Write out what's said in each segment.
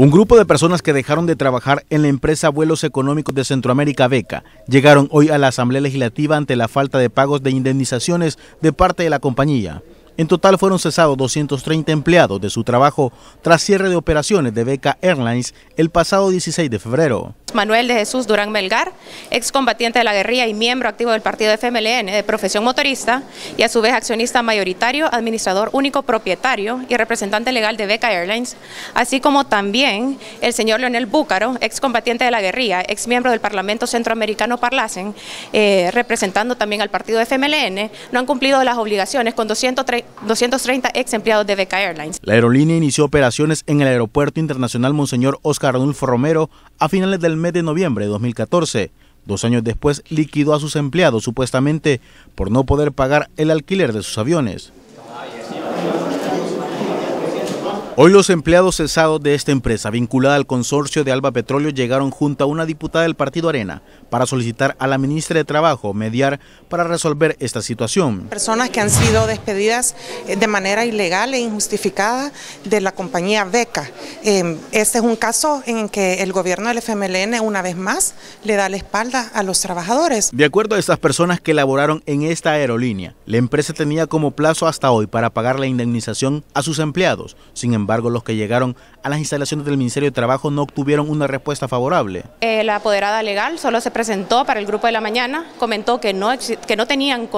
Un grupo de personas que dejaron de trabajar en la empresa Vuelos Económicos de Centroamérica Beca llegaron hoy a la Asamblea Legislativa ante la falta de pagos de indemnizaciones de parte de la compañía. En total fueron cesados 230 empleados de su trabajo tras cierre de operaciones de Beca Airlines el pasado 16 de febrero. Manuel de Jesús Durán Melgar, excombatiente de la guerrilla y miembro activo del partido FMLN de profesión motorista y a su vez accionista mayoritario, administrador único propietario y representante legal de Beca Airlines, así como también el señor Leonel Búcaro, excombatiente de la guerrilla, ex miembro del Parlamento Centroamericano Parlacen, eh, representando también al partido FMLN, no han cumplido las obligaciones con 230 230 ex empleados de Beca Airlines. La aerolínea inició operaciones en el Aeropuerto Internacional Monseñor Oscar Arnulfo Romero a finales del mes de noviembre de 2014. Dos años después liquidó a sus empleados supuestamente por no poder pagar el alquiler de sus aviones. Hoy los empleados cesados de esta empresa vinculada al consorcio de Alba Petróleo llegaron junto a una diputada del partido Arena para solicitar a la ministra de Trabajo mediar para resolver esta situación. Personas que han sido despedidas eh, de manera ilegal e injustificada de la compañía Beca. Em, este es un caso en el que el gobierno del FMLN una vez más le da la espalda a los trabajadores. De acuerdo a estas personas que laboraron en esta aerolínea, la empresa tenía como plazo hasta hoy para pagar la indemnización a sus empleados. Sin embargo, embargo, los que llegaron a las instalaciones del Ministerio de Trabajo no obtuvieron una respuesta favorable. Eh, la apoderada legal solo se presentó para el grupo de la mañana, comentó que no, que no tenían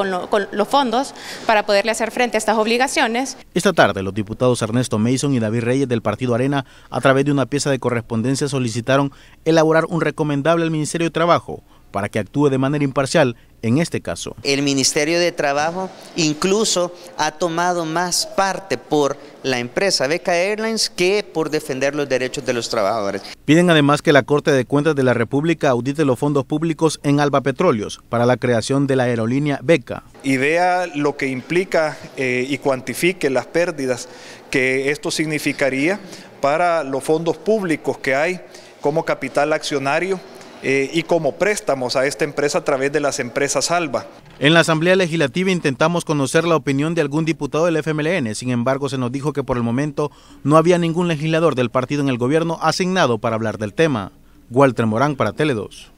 los fondos para poderle hacer frente a estas obligaciones. Esta tarde, los diputados Ernesto Mason y David Reyes del Partido Arena, a través de una pieza de correspondencia, solicitaron elaborar un recomendable al Ministerio de Trabajo para que actúe de manera imparcial en este caso. El Ministerio de Trabajo incluso ha tomado más parte por la empresa Beca Airlines que por defender los derechos de los trabajadores. Piden además que la Corte de Cuentas de la República audite los fondos públicos en Alba Petróleos para la creación de la aerolínea Beca. Idea lo que implica eh, y cuantifique las pérdidas que esto significaría para los fondos públicos que hay como capital accionario eh, y como préstamos a esta empresa a través de las empresas Alba. En la Asamblea Legislativa intentamos conocer la opinión de algún diputado del FMLN, sin embargo se nos dijo que por el momento no había ningún legislador del partido en el gobierno asignado para hablar del tema. Walter Morán para Tele2.